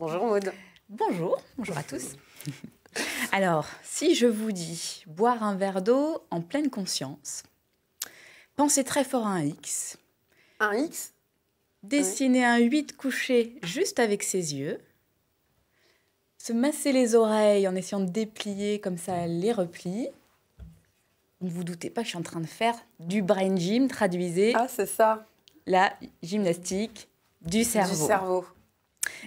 Bonjour Maud. Bonjour, bonjour à tous. Alors, si je vous dis boire un verre d'eau en pleine conscience, penser très fort à un X. Un X Dessiner un 8 couché juste avec ses yeux. Se masser les oreilles en essayant de déplier comme ça les replis. Ne vous doutez pas que je suis en train de faire du brain gym, traduisez. Ah, c'est ça. La gymnastique du cerveau. Du cerveau.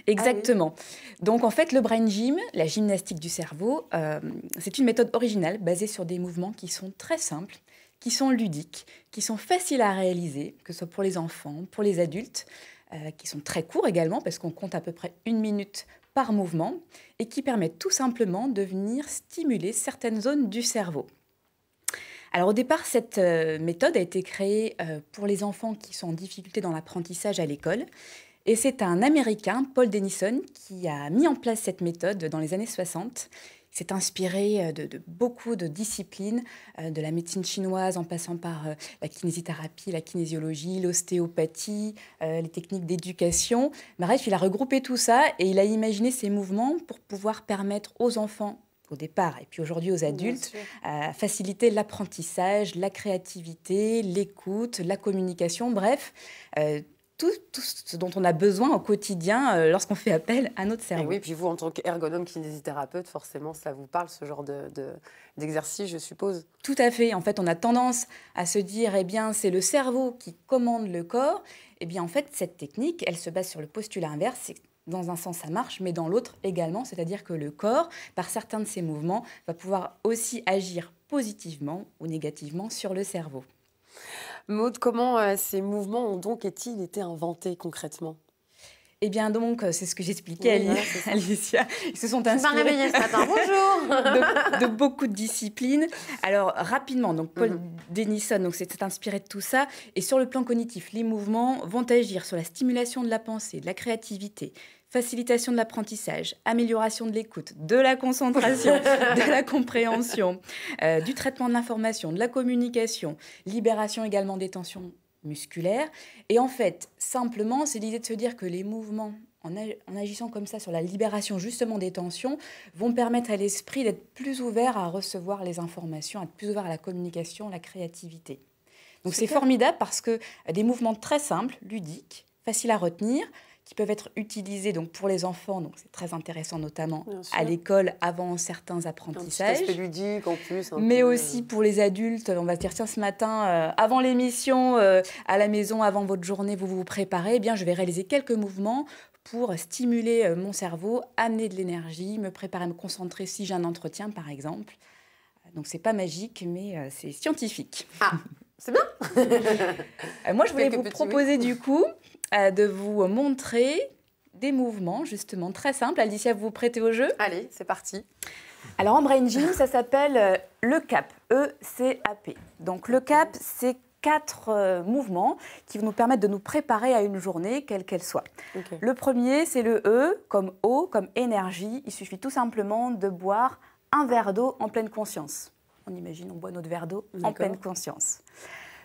Ah Exactement. Donc en fait, le brain gym, la gymnastique du cerveau, euh, c'est une méthode originale basée sur des mouvements qui sont très simples, qui sont ludiques, qui sont faciles à réaliser, que ce soit pour les enfants, pour les adultes, euh, qui sont très courts également parce qu'on compte à peu près une minute par mouvement et qui permettent tout simplement de venir stimuler certaines zones du cerveau. Alors au départ, cette euh, méthode a été créée pour les enfants qui sont en difficulté dans l'apprentissage à l'école et c'est un Américain, Paul Denison, qui a mis en place cette méthode dans les années 60. Il s'est inspiré euh, de, beaucoup de disciplines, euh, de la médecine chinoise en passant par euh, la kinésithérapie, la kinésiologie, l'ostéopathie, les techniques d'éducation. Bref, il a regroupé tout ça et il a imaginé ces mouvements pour pouvoir permettre aux enfants au départ et puis aujourd'hui aux adultes, faciliter l'apprentissage, la créativité, l'écoute, la communication, bref, tout, ce dont on a besoin au quotidien euh, lorsqu'on fait appel à notre cerveau. Et oui, puis vous, en tant qu'ergonome kinésithérapeute, forcément, ça vous parle, ce genre d'exercice, de, d'exercice, je suppose Tout à fait. En fait, on a tendance à se dire, eh bien, c'est le cerveau qui commande le corps. Eh bien, en fait, cette technique, elle se base sur le postulat inverse. Dans un sens, ça marche, mais dans l'autre également. C'est-à-dire que le corps, par certains de ses mouvements, va pouvoir aussi agir positivement ou négativement sur le cerveau. Maude, comment euh, ces mouvements ont donc été inventés concrètement eh bien donc, euh, c'est ce que j'expliquais à Alicia. Ils se sont inspirés. ce matin. Bonjour. de, beaucoup de disciplines. Alors rapidement, donc Paul mhm. Denison, donc s'est inspiré de tout ça. Et sur le plan cognitif, les mouvements vont agir sur la stimulation de la pensée, de la créativité, facilitation de l'apprentissage, amélioration de l'écoute, de la concentration, de la compréhension, euh, du traitement de l'information, de la communication, libération également des tensions musculaire. Et en fait, simplement, c'est l'idée de se dire que les mouvements, en, agissant comme ça sur la libération justement des tensions, vont permettre à l'esprit d'être plus ouvert à recevoir les informations, à être plus ouvert à la communication, la créativité. Donc c'est formidable parce que euh, des mouvements très simples, ludiques, faciles à retenir, qui peuvent être utilisées donc pour les enfants, donc c'est très intéressant notamment à l'école avant certains apprentissages. Un petit ludique en plus. mais euh, aussi pour les adultes, on va dire tiens ce matin euh, avant l'émission euh, à la maison avant votre journée vous vous préparez, eh bien je vais réaliser quelques mouvements pour stimuler mon cerveau, amener de l'énergie, me préparer, à me concentrer si j'ai un entretien par exemple. Donc c'est pas magique mais c'est scientifique. Ah. C'est bien. moi, je voulais vous proposer du coup euh, de vous montrer des mouvements justement très simples. Alicia, vous vous prêtez au jeu Allez, c'est parti. Alors en brain gym, ça s'appelle euh, le CAP, E-C-A-P. Donc le CAP, c'est quatre euh, mouvements qui vont nous permettre de nous préparer à une journée, quelle qu'elle soit. Le premier, c'est le E, comme eau, comme énergie. Il suffit tout simplement de boire un verre d'eau en pleine conscience. On imagine, on boit notre verre d'eau en pleine conscience.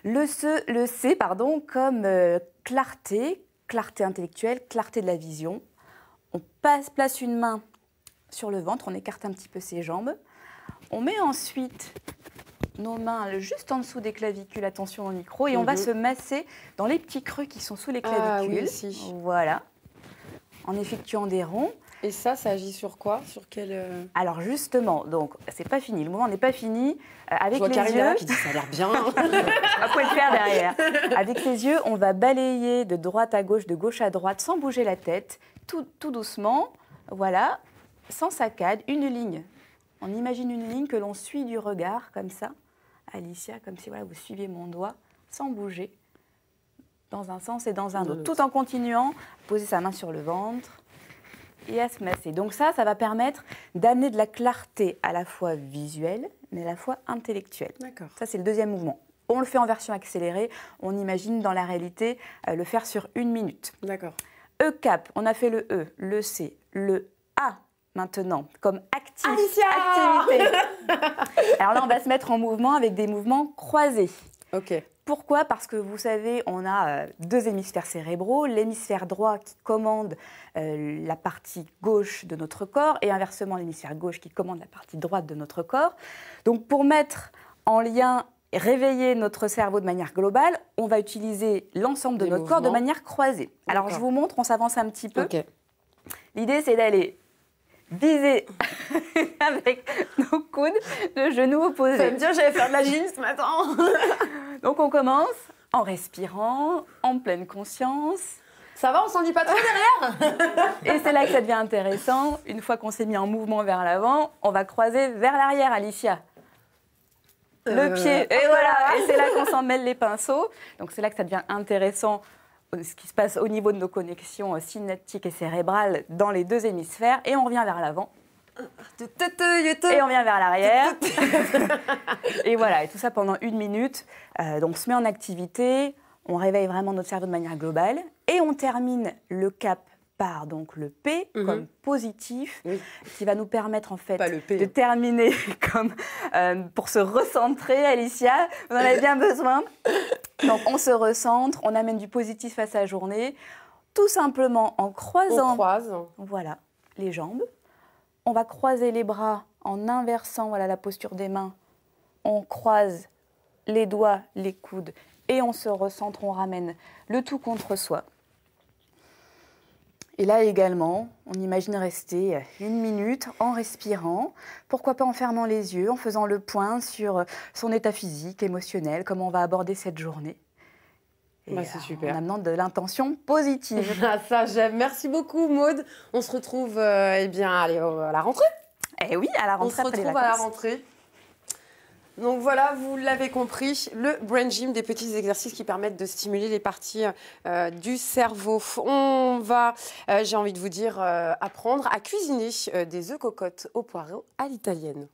Le C, pardon, comme euh, clarté, clarté intellectuelle, clarté de la vision. On place une main sur le ventre, on écarte un petit peu ses jambes. On met ensuite nos mains juste en dessous des clavicules, attention au micro, et on va mhm. se masser dans les petits creux qui sont sous les ah clavicules. Voilà. En effectuant des ronds. Et ça, ça agit sur quoi Sur quel euh, Alors justement, donc c'est pas fini. Le moment n'est pas fini. Euh, avec les hein, yeux, qui dit ça a l'air bien. à quoi le faire derrière Avec les yeux, on va balayer de droite à gauche, de gauche à droite, sans bouger la tête, tout, tout doucement. Voilà, sans saccade, une ligne. On imagine une ligne que l'on suit du regard, comme ça. Alicia, comme si voilà, vous suiviez mon doigt, sans bouger, dans un sens et dans un autre, tout en continuant, poser sa main sur le ventre et à se masser. Donc ça, ça va permettre d'amener de la clarté à la fois visuelle, mais à la fois intellectuelle. D'accord. Ça, c'est le deuxième mouvement. On le fait en version accélérée. On imagine dans la réalité euh, le faire sur une minute. D'accord. E cap, on a fait le E, le C, le A maintenant comme activité. activité. Alors là, on va se mettre en mouvement avec des mouvements croisés. Ok. Pourquoi Parce que vous savez, on a euh, deux hémisphères cérébraux, l'hémisphère droit qui commande euh, la partie gauche de notre corps et inversement l'hémisphère gauche qui commande la partie droite de notre corps. Donc pour mettre en lien réveiller notre cerveau de manière globale, on va utiliser l'ensemble de notre corps de manière croisée. Alors je vous montre, on s'avance un petit peu. L'idée c'est d'aller viser avec nos coudes, le genou opposé. Ça me dire j'allais faire de la gym ce matin. Donc on commence en respirant, en pleine conscience. Ça va, on s'en dit pas trop derrière Et c'est là que ça devient intéressant. Une fois qu'on s'est mis en mouvement vers l'avant, on va croiser vers l'arrière, Alicia. Le euh, pied, et voilà, et c'est là qu'on s'en mêle les pinceaux. Donc c'est là que ça devient intéressant euh, ce qui se passe au niveau de nos connexions synaptiques euh, et cérébrales dans les deux hémisphères. Et on revient vers l'avant et on vient vers l'arrière. et voilà, et tout ça pendant une minute. Euh, donc on se met en activité, on réveille vraiment notre cerveau de manière globale et on termine le cap par donc le P mhm. comme positif, qui va nous permettre en fait de hein. terminer comme euh, pour se recentrer. Alicia, on en a bien besoin. Donc on se recentre, on amène du positif à sa journée, tout simplement en croisant. Voilà les jambes on va croiser les bras en inversant voilà, la posture des mains. On croise les doigts, les coudes et on se recentre, on ramène le tout contre soi. Et là également, on imagine rester une minute en respirant, pourquoi pas en fermant les yeux, en faisant le point sur son état physique, émotionnel, comment on va aborder cette journée. Bah, c'est super. En amenant de l'intention positive. Ah, ça, j'aime. Merci beaucoup, Maude. On se retrouve euh, eh bien, allez, à la rentrée. Eh oui, à la rentrée. On se retrouve à la rentrée. Donc voilà, vous l'avez compris, le brain gym, des petits exercices qui permettent de stimuler les parties euh, du cerveau. On va, euh, j'ai envie de vous dire, apprendre à cuisiner des œufs cocottes au poireau à l'italienne.